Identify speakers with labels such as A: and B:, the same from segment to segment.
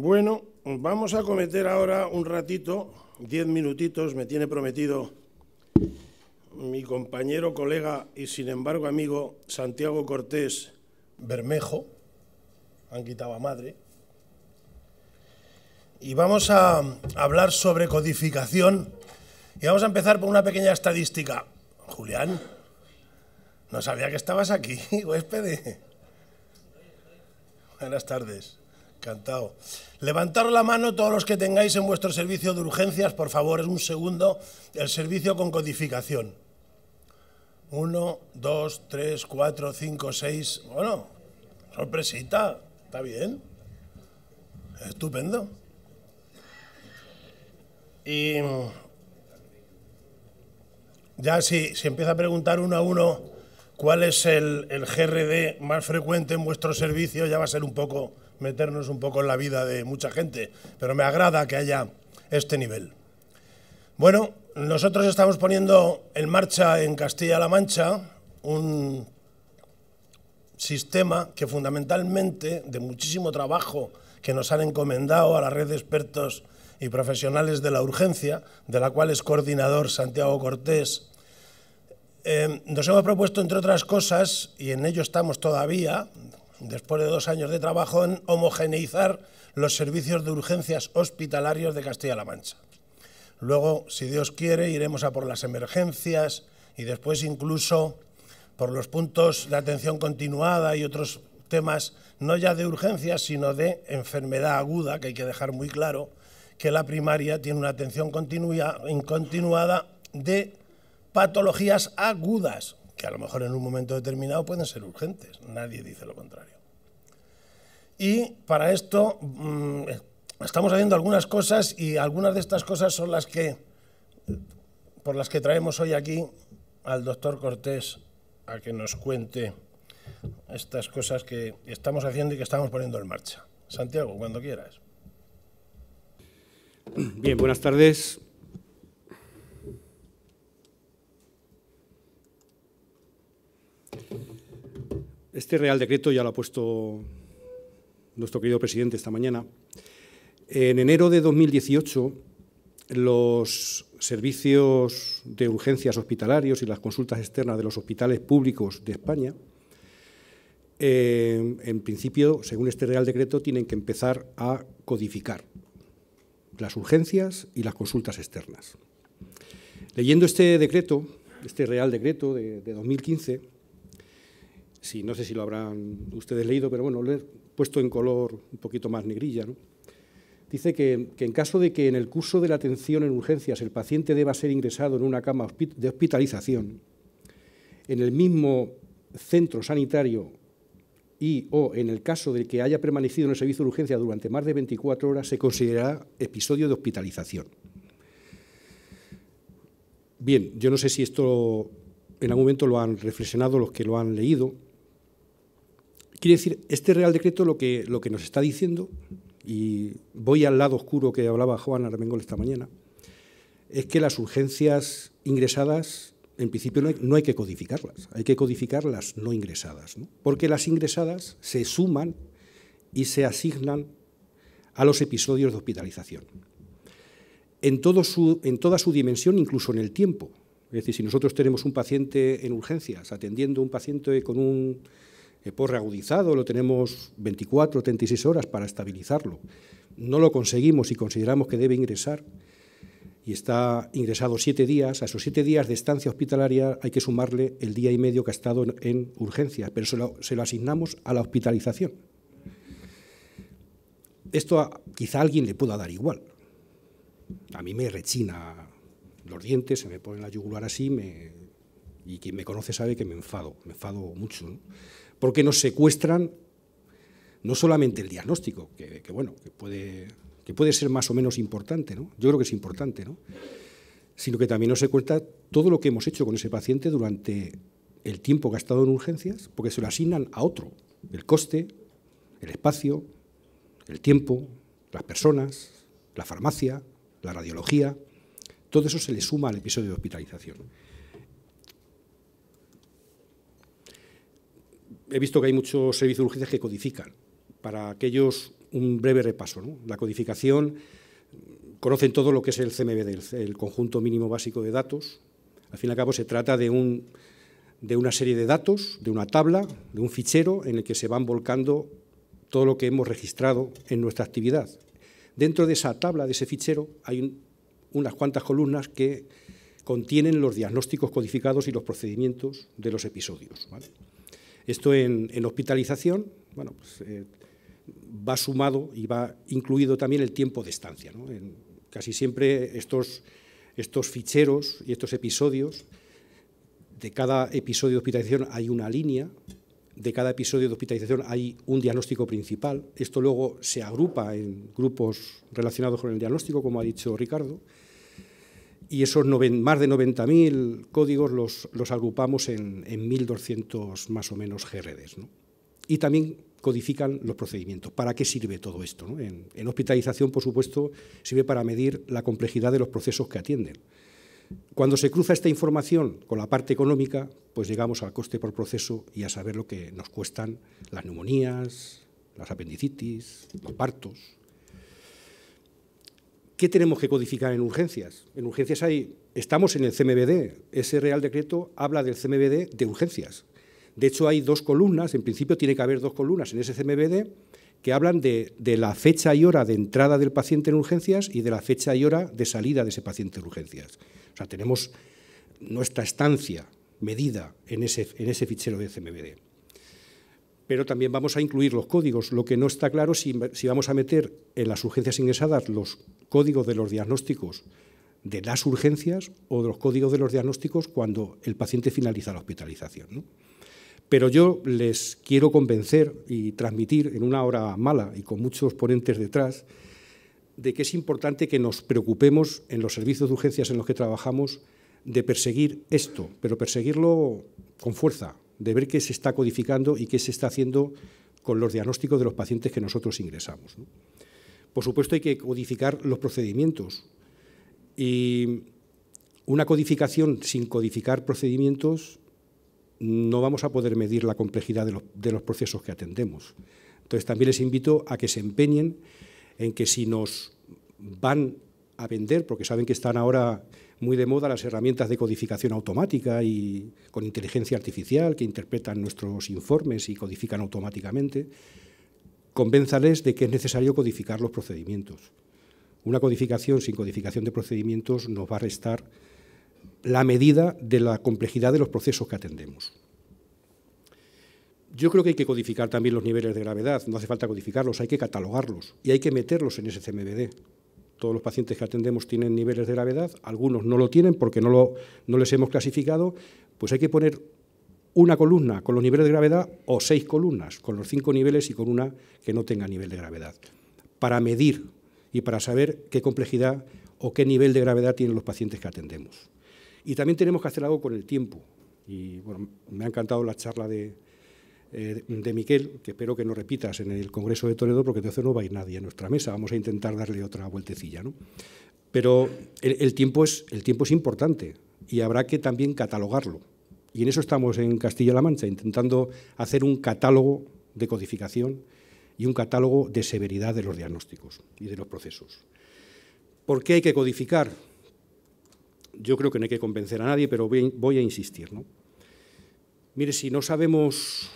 A: Bueno, vamos a cometer ahora un ratito, diez minutitos, me tiene prometido mi compañero, colega y sin embargo amigo Santiago Cortés Bermejo, han quitado a madre, y vamos a hablar sobre codificación y vamos a empezar por una pequeña estadística. Julián, no sabía que estabas aquí, huéspede. Buenas tardes. Encantado. Levantar la mano todos los que tengáis en vuestro servicio de urgencias, por favor, es un segundo, el servicio con codificación. Uno, dos, tres, cuatro, cinco, seis. Bueno, sorpresita, está bien. Estupendo. Y ya si, si empieza a preguntar uno a uno cuál es el, el, GRD más frecuente en vuestro servicio, ya va a ser un poco meternos un poco en la vida de mucha gente, pero me agrada que haya este nivel. Bueno, nosotros estamos poniendo en marcha en Castilla-La Mancha un sistema que fundamentalmente, de muchísimo trabajo que nos han encomendado a la red de expertos y profesionales de la urgencia, de la cual es coordinador Santiago Cortés, Em, nos hemos propuesto, entre otras cosas, y en ello estamos todavía, después de dos años de trabajo, en homogeneizar los servicios de urgencias hospitalarios de Castilla-La Mancha. Luego, si Dios quiere, iremos a por las emergencias y después incluso por los puntos de atención continuada y otros temas, no ya de urgencias, sino de enfermedad aguda, que hay que dejar muy claro que la primaria tiene una atención continua, continuada de patologías agudas, que a lo mejor en un momento determinado pueden ser urgentes, nadie dice lo contrario. Y para esto mm, estamos haciendo algunas cosas y algunas de estas cosas son las que, por las que traemos hoy aquí al doctor Cortés a que nos cuente estas cosas que estamos haciendo y que estamos poniendo en marcha. Santiago, cuando quieras.
B: Bien, buenas tardes. Este Real Decreto ya lo ha puesto nuestro querido presidente esta mañana. En enero de 2018, los servicios de urgencias hospitalarios y las consultas externas de los hospitales públicos de España, eh, en principio, según este Real Decreto, tienen que empezar a codificar las urgencias y las consultas externas. Leyendo este decreto, este Real Decreto de 2015, Sí, no sé si lo habrán ustedes leído, pero bueno, lo he puesto en color un poquito más negrilla. Dice que, en caso de que en el curso de la atención en urgencias el paciente deba ser ingresado en una cama de hospitalización, en el mismo centro sanitario y o en el caso de que haya permanecido en el servicio de urgencia durante más de 24 horas, se considerará episodio de hospitalización. Bien, yo no sé si esto en algún momento lo han reflexionado los que lo han leído, Quiere decir, este Real Decreto lo que, lo que nos está diciendo, y voy al lado oscuro que hablaba Juan Armengol esta mañana, es que las urgencias ingresadas, en principio, no hay, que codificarlas, hay que codificar las no ingresadas, porque las ingresadas se suman y se asignan a los episodios de hospitalización. En, su, en toda su dimensión, incluso en el tiempo. Es decir, si nosotros tenemos un paciente en urgencias, atendiendo a un paciente con un por reagudizado, lo tenemos 24 36 horas para estabilizarlo. No lo conseguimos y consideramos que debe ingresar y está ingresado siete días, a esos siete días de estancia hospitalaria hay que sumarle el día y medio que ha estado en, urgencia, pero se lo, asignamos a la hospitalización. Esto quizá a alguien le pueda dar igual. A mí me rechina los dientes, se me ponen la yugular así, y quien me conoce sabe que me enfado, me enfado mucho porque nos secuestran no solamente el diagnóstico, que, bueno, que puede, que puede ser más o menos importante, ¿no? yo creo que es importante, ¿no? sino que también nos secuestra todo lo que hemos hecho con ese paciente durante el tiempo gastado en urgencias, porque se lo asignan a otro, el coste, el espacio, el tiempo, las personas, la farmacia, la radiología, todo eso se le suma al episodio de hospitalización. he visto que hay muchos servicios de urgencias que codifican. Para aquellos, un breve repaso. La codificación, conocen todo lo que es el CMBD, el conjunto mínimo básico de datos. Al fin y al cabo, se trata de, una serie de datos, de una tabla, de un fichero en el que se van volcando todo lo que hemos registrado en nuestra actividad. Dentro de esa tabla, de ese fichero, hay unas cuantas columnas que contienen los diagnósticos codificados y los procedimientos de los episodios. Esto en, hospitalización, pues, eh, va sumado y va incluido también el tiempo de estancia. casi siempre estos ficheros y estos episodios, de cada episodio de hospitalización hay una línea, de cada episodio de hospitalización hay un diagnóstico principal. Esto luego se agrupa en grupos relacionados con el diagnóstico, como ha dicho Ricardo, y esos más de 90.000 códigos los, agrupamos en, 1.200 más o menos GRDs. Y también codifican los procedimientos. ¿Para qué sirve todo esto? en, hospitalización, por supuesto, sirve para medir la complejidad de los procesos que atienden. Cuando se cruza esta información con la parte económica, pues llegamos al coste por proceso y a saber lo que nos cuestan las neumonías, las apendicitis, los partos, ¿Qué tenemos que codificar en urgencias? En urgencias hay, estamos en el CMBD, ese Real Decreto habla del CMBD de urgencias. De hecho, hay dos columnas, en principio tiene que haber dos columnas en ese CMBD que hablan de, la fecha y hora de entrada del paciente en urgencias y de la fecha y hora de salida de ese paciente en urgencias. O sea, tenemos nuestra estancia medida en ese, en ese fichero de CMBD pero también vamos a incluir los códigos. Lo que no está claro es si, vamos a meter en las urgencias ingresadas los códigos de los diagnósticos de las urgencias o de los códigos de los diagnósticos cuando el paciente finaliza la hospitalización. Pero yo les quiero convencer y transmitir en una hora mala y con muchos ponentes detrás de que es importante que nos preocupemos en los servicios de urgencias en los que trabajamos de perseguir esto, pero perseguirlo con fuerza, de ver qué se está codificando y qué se está haciendo con los diagnósticos de los pacientes que nosotros ingresamos. Por supuesto, hay que codificar los procedimientos. Y una codificación sin codificar procedimientos no vamos a poder medir la complejidad de los, de los procesos que atendemos. Entonces, también les invito a que se empeñen en que si nos van a vender, porque saben que están ahora muy de moda las herramientas de codificación automática y con inteligencia artificial que interpretan nuestros informes y codifican automáticamente, convénzales de que es necesario codificar los procedimientos. Una codificación sin codificación de procedimientos nos va a restar la medida de la complejidad de los procesos que atendemos. Yo creo que hay que codificar también los niveles de gravedad, no hace falta codificarlos, hay que catalogarlos y hay que meterlos en ese CMBD todos los pacientes que atendemos tienen niveles de gravedad, algunos no lo tienen porque no, les hemos clasificado, pues hay que poner una columna con los niveles de gravedad o seis columnas con los cinco niveles y con una que no tenga nivel de gravedad, para medir y para saber qué complejidad o qué nivel de gravedad tienen los pacientes que atendemos. Y también tenemos que hacer algo con el tiempo. Y bueno, me ha encantado la charla de, eh, de Miquel, que espero que no repitas en el Congreso de Toledo, porque entonces no va a ir nadie a nuestra mesa. Vamos a intentar darle otra vueltecilla. ¿no? Pero el, tiempo es, el tiempo es importante y habrá que también catalogarlo. Y en eso estamos en Castilla-La Mancha, intentando hacer un catálogo de codificación y un catálogo de severidad de los diagnósticos y de los procesos. ¿Por qué hay que codificar? Yo creo que no hay que convencer a nadie, pero voy, a insistir. ¿no? Mire, si no sabemos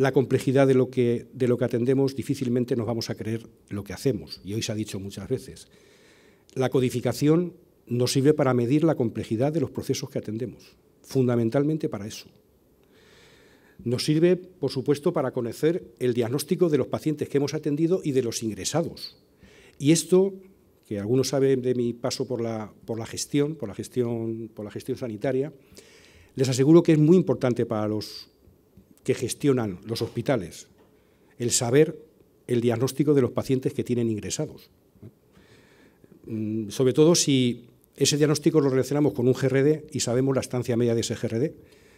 B: la complejidad de lo, que, de lo que atendemos, difícilmente nos vamos a creer lo que hacemos, y hoy se ha dicho muchas veces. La codificación nos sirve para medir la complejidad de los procesos que atendemos, fundamentalmente para eso. Nos sirve, por supuesto, para conocer el diagnóstico de los pacientes que hemos atendido y de los ingresados. Y esto, que algunos saben de mi paso por la, por la gestión, por la gestión, por la gestión sanitaria, les aseguro que es muy importante para los que gestionan los hospitales el saber el diagnóstico de los pacientes que tienen ingresados. Mm, sobre todo si ese diagnóstico lo relacionamos con un GRD y sabemos la estancia media de ese GRD.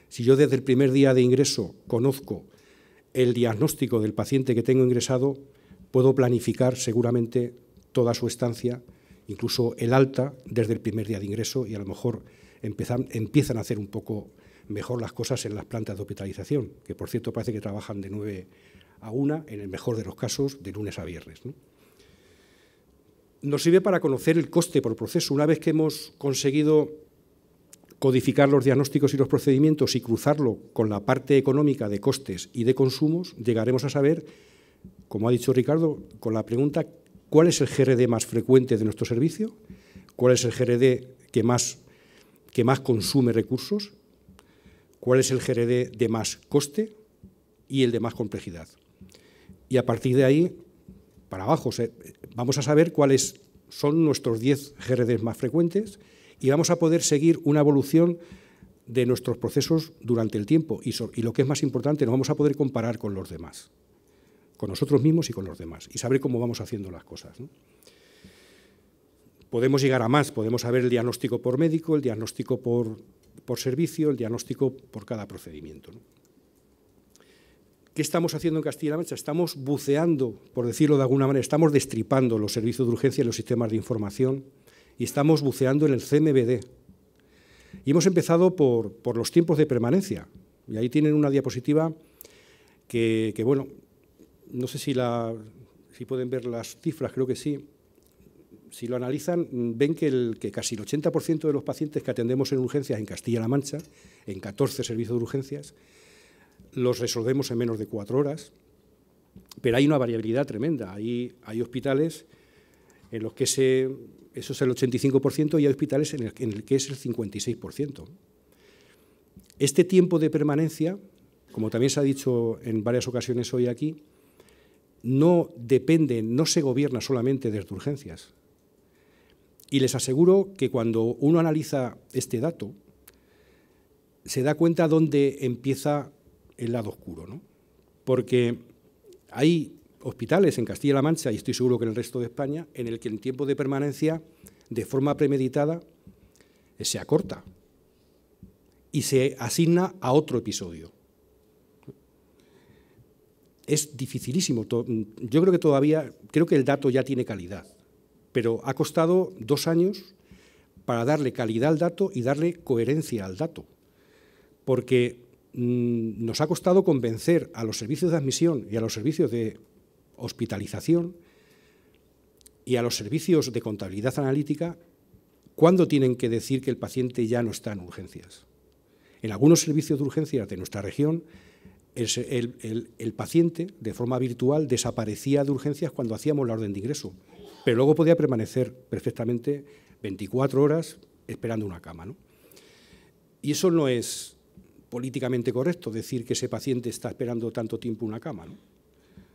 B: Si yo desde el primer día de ingreso conozco el diagnóstico del paciente que tengo ingresado, puedo planificar seguramente toda su estancia, incluso el alta, desde el primer día de ingreso y a lo mejor empiezan a hacer un poco mejor las cosas en las plantas de hospitalización, que por cierto parece que trabajan de 9 a 1, en el mejor de los casos, de lunes a viernes. Nos sirve para conocer el coste por proceso. Una vez que hemos conseguido codificar los diagnósticos y los procedimientos y cruzarlo con la parte económica de costes y de consumos, llegaremos a saber, como ha dicho Ricardo, con la pregunta cuál es el GRD más frecuente de nuestro servicio, cuál es el GRD que más consume recursos cuál es el GRD de más coste y el de más complejidad. Y a partir de ahí, para abajo, vamos a saber cuáles son nuestros 10 GRDs más frecuentes y vamos a poder seguir una evolución de nuestros procesos durante el tiempo y, lo que es más importante, nos vamos a poder comparar con los demás, con nosotros mismos y con los demás, y saber cómo vamos haciendo las cosas. Podemos llegar a más, podemos saber el diagnóstico por médico, el diagnóstico por por servicio, el diagnóstico por cada procedimiento. ¿Qué estamos haciendo en Castilla-La Mancha? Estamos buceando, por decirlo de alguna manera, estamos destripando los servicios de urgencia y los sistemas de información y estamos buceando en el CMBD. Y hemos empezado por, los tiempos de permanencia. Y ahí tienen una diapositiva que, que bueno, no sé si, la, si pueden ver las cifras, creo que sí si lo analizan, mm, ven que, casi el 80% de los pacientes que atendemos en urgencias en Castilla-La Mancha, en 14 servicios de urgencias, los resolvemos en menos de cuatro horas, pero hay una variabilidad tremenda. Hay, hay hospitales en los que eso es el 85% y hay hospitales en el, que es el 56%. Este tiempo de permanencia, como también se ha dicho en varias ocasiones hoy aquí, no depende, no se gobierna solamente desde urgencias. Y les aseguro que cuando uno analiza este dato, se da cuenta dónde empieza el lado oscuro, Porque hay hospitales en Castilla-La Mancha, y estoy seguro que en el resto de España, en el que el tiempo de permanencia, de forma premeditada, se acorta y se asigna a otro episodio. Es dificilísimo. Yo creo que todavía, creo que el dato ya tiene calidad pero ha costado dos años para darle calidad al dato y darle coherencia al dato. Porque mm, nos ha costado convencer a los servicios de admisión y a los servicios de hospitalización y a los servicios de contabilidad analítica cuándo tienen que decir que el paciente ya no está en urgencias. En algunos servicios de urgencias de nuestra región, el paciente de forma virtual desaparecía de urgencias cuando hacíamos la orden de ingreso pero luego podía permanecer perfectamente 24 horas esperando una cama. Y eso no es políticamente correcto, decir que ese paciente está esperando tanto tiempo una cama.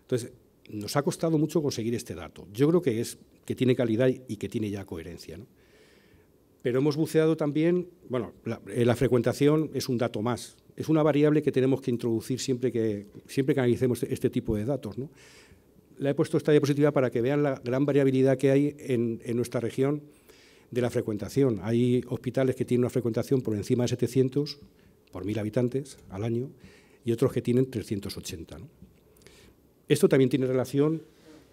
B: Entonces, nos ha costado mucho conseguir este dato. Yo creo que, es, que tiene calidad y que tiene ya coherencia. Pero hemos buceado también, bueno, eh, la, frecuentación es un dato más, es una variable que tenemos que introducir siempre que, siempre que analicemos este, este tipo de datos. ¿no? la he puesto esta diapositiva para que vean la gran variabilidad que hay en, nuestra región de la frecuentación. Hay hospitales que tienen una frecuentación por encima de 700 por mil habitantes al año y otros que tienen 380. Esto también tiene relación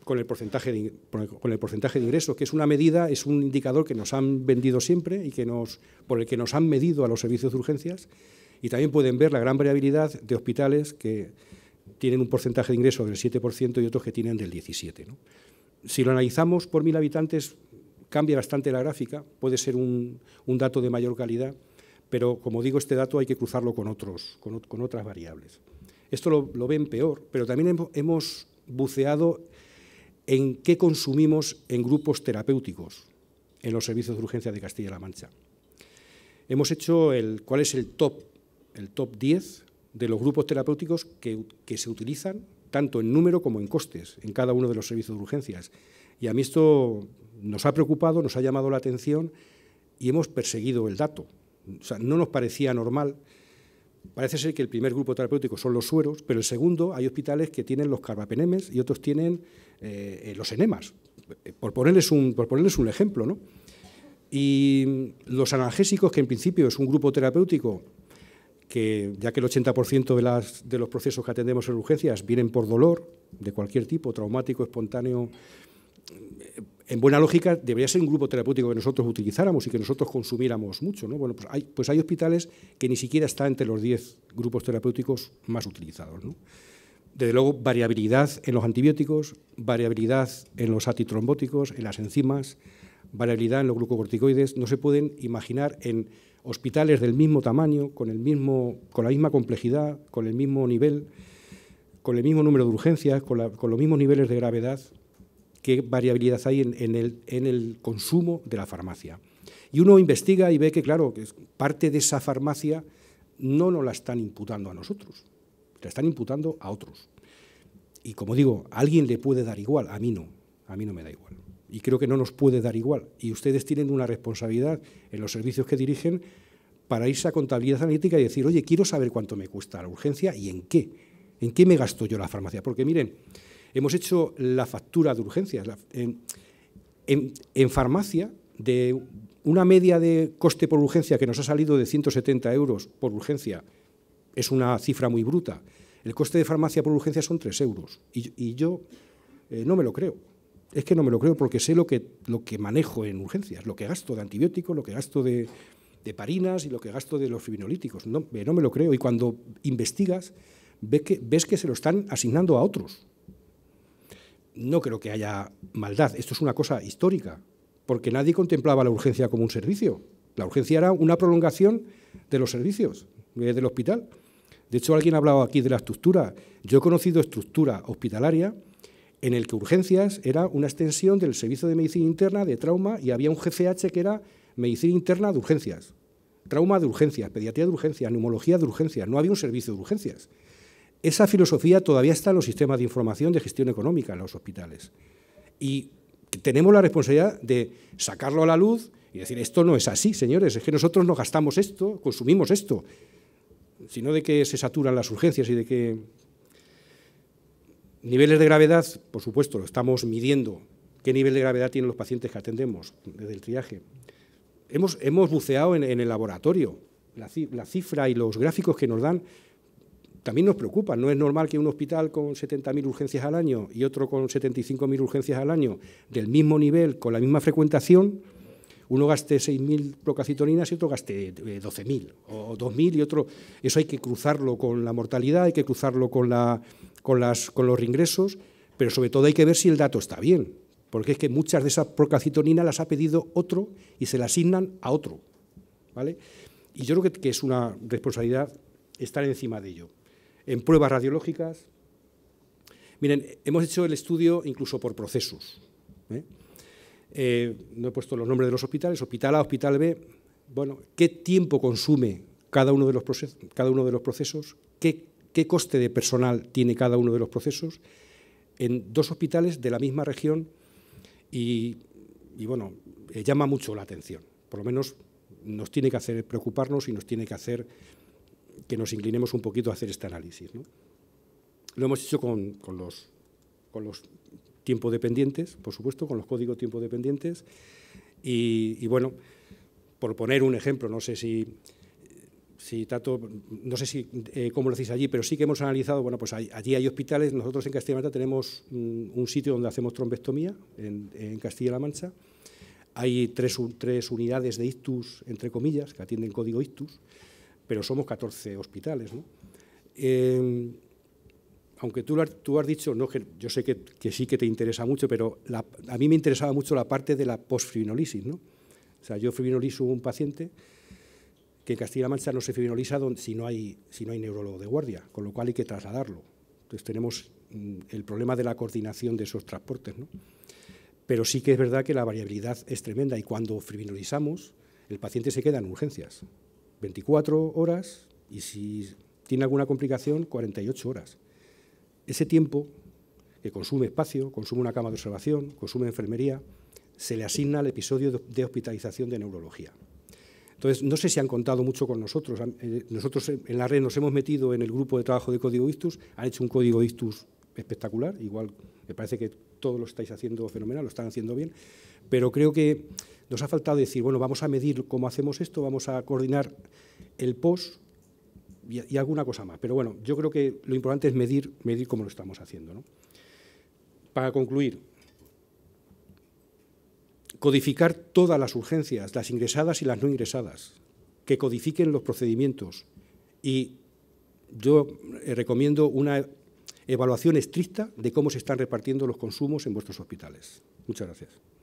B: con el, porcentaje de, ingresos, que es una medida, es un indicador que nos han vendido siempre y que nos, por el que nos han medido a los servicios de urgencias. Y también pueden ver la gran variabilidad de hospitales que, tienen un porcentaje de ingreso del 7% y otros que tienen del 17%. Si lo analizamos por mil habitantes, cambia bastante la gráfica, puede ser un, dato de mayor calidad, pero como digo, este dato hay que cruzarlo con, otros, con, otras variables. Esto lo, ven peor, pero también hemos buceado en qué consumimos en grupos terapéuticos en los servicios de urgencia de Castilla-La Mancha. Hemos hecho el, cuál es el top, el top 10 de los grupos terapéuticos que, se utilizan tanto en número como en costes en cada uno de los servicios de urgencias. Y a mí esto nos ha preocupado, nos ha llamado la atención y hemos perseguido el dato. O sea, no nos parecía normal. Parece ser que el primer grupo terapéutico son los sueros, pero el segundo hay hospitales que tienen los carbapenemes y otros tienen eh, eh, los enemas, por ponerles un, por ponerles un ejemplo. ¿no? Y los analgésicos, que en principio es un grupo terapéutico que ya que el 80% de, los procesos que atendemos en urgencias vienen por dolor de cualquier tipo, traumático, espontáneo, en buena lógica debería ser un grupo terapéutico que nosotros utilizáramos y que nosotros consumiéramos mucho. Bueno, pues, pues hay, hospitales que ni siquiera están entre los 10 grupos terapéuticos más utilizados. ¿no? Desde luego, variabilidad en los antibióticos, variabilidad en los antitrombóticos, en las enzimas, variabilidad en los glucocorticoides no se pueden imaginar en hospitales del mismo tamaño, con, el mismo, con la misma complejidad, con el mismo nivel, con el mismo número de urgencias, con, los mismos niveles de gravedad, qué variabilidad hay en, el, en, el, consumo de la farmacia. Y uno investiga y ve que, claro, que parte de esa farmacia no nos la están imputando a nosotros, la están imputando a otros. Y como digo, a alguien le puede dar igual, a mí no, a mí no me da igual y creo que no nos puede dar igual. Y ustedes tienen una responsabilidad en los servicios que dirigen para irse a contabilidad analítica y decir, oye, quiero saber cuánto me cuesta la urgencia y en qué, en qué me gasto yo la farmacia. Porque miren, hemos hecho la factura de urgencias. en, farmacia, de una media de coste por urgencia que nos ha salido de 170 euros por urgencia, es una cifra muy bruta. El coste de farmacia por urgencia son 3 euros. Y, yo eh, no me lo creo es que no me lo creo porque sé lo que, lo que manejo en urgencias, lo que gasto de antibióticos, lo que gasto de, parinas y lo que gasto de los fibrinolíticos. No, eh, me lo creo. Y cuando investigas, ves que, ves que se lo están asignando a otros. No creo que haya maldad. Esto es una cosa histórica, porque nadie contemplaba la urgencia como un servicio. La urgencia era una prolongación de los servicios eh, del hospital. De hecho, alguien ha hablado aquí de la estructura. Yo he conocido estructura hospitalaria en el que urgencias era una extensión del servicio de medicina interna de trauma y había un GCH que era medicina interna de urgencias, trauma de urgencias, pediatría de urgencias, neumología de urgencias, no había un servicio de urgencias. Esa filosofía todavía está en los sistemas de información de gestión económica en los hospitales. Y tenemos la responsabilidad de sacarlo a la luz y decir, esto no es así, señores, es que nosotros no gastamos esto, consumimos esto, sino de que se saturan las urgencias y de que Niveles de gravedad, por supuesto, lo estamos midiendo. ¿Qué nivel de gravedad tienen los pacientes que atendemos desde el triaje? Hemos, hemos buceado en, el laboratorio. La, cifra y los gráficos que nos dan también nos preocupan. No es normal que un hospital con 70.000 urgencias al año y otro con 75.000 urgencias al año, del mismo nivel, con la misma frecuentación, uno gaste 6.000 procacitoninas y otro gaste 12.000 eh, o 2.000 y otro. Eso hay que cruzarlo con la mortalidad, hay que cruzarlo con la con, las, con los ingresos, pero sobre todo hay que ver si el dato está bien, porque es que muchas de esas procalcitoninas las ha pedido otro y se las asignan a otro. ¿vale? Y yo creo que, es una responsabilidad estar encima de ello. En pruebas radiológicas, miren, hemos hecho el estudio incluso por procesos. ¿eh? Eh, no he puesto los nombres de los hospitales, hospital A, hospital B. Bueno, ¿qué tiempo consume cada uno de los, procesos, cada uno de los procesos? ¿Qué qué coste de personal tiene cada uno de los procesos en dos hospitales de la misma región y, bueno, eh, llama mucho la atención. Por lo menos nos tiene que hacer preocuparnos y nos tiene que hacer que nos inclinemos un poquito a hacer este análisis. Lo hemos hecho con, los, con los tiempo dependientes, por supuesto, con los códigos tiempo dependientes. y, bueno, por poner un ejemplo, no sé si, tanto, no sé si eh, cómo lo decís allí, pero sí que hemos analizado, bueno, pues allí hay hospitales, nosotros en Castilla-La Mancha tenemos un, sitio donde hacemos trombectomía, en, Castilla-La Mancha, hay tres, unidades de ictus, entre comillas, que atienden código ictus, pero somos 14 hospitales, em, aunque tú, tú has dicho, no, que yo sé que, sí que te interesa mucho, pero a mí me interesaba mucho la parte de la postfibrinolisis, ¿no? O sea, yo fibrinolizo un paciente que en Castilla-La Mancha no se fibrinoliza si, no hay, si no hay neurólogo de guardia, con lo cual hay que trasladarlo. Entonces tenemos mm, el problema de la coordinación de esos transportes. ¿no? Pero sí que es verdad que la variabilidad es tremenda y cuando fibrinolizamos, el paciente se queda en urgencias. 24 horas y si tiene alguna complicación, 48 horas. Ese tiempo que consume espacio, consume una cama de observación, consume enfermería, se le asigna al episodio de hospitalización de neurología. Entonces, no sé si han contado mucho con nosotros. Eh, nosotros en la red nos hemos metido en el grupo de trabajo de Código Ictus, han hecho un Código Ictus espectacular, igual me parece que todos lo estáis haciendo fenomenal, lo están haciendo bien, pero creo que nos ha faltado decir, bueno, vamos a medir cómo hacemos esto, vamos a coordinar el POS y, alguna cosa más. Pero bueno, yo creo que lo importante es medir, medir cómo lo estamos haciendo. Para concluir, codificar todas las urgencias, las ingresadas y las no ingresadas, que codifiquen los procedimientos. Y yo eh, recomiendo una evaluación estricta de cómo se están repartiendo los consumos en vuestros hospitales. Muchas gracias.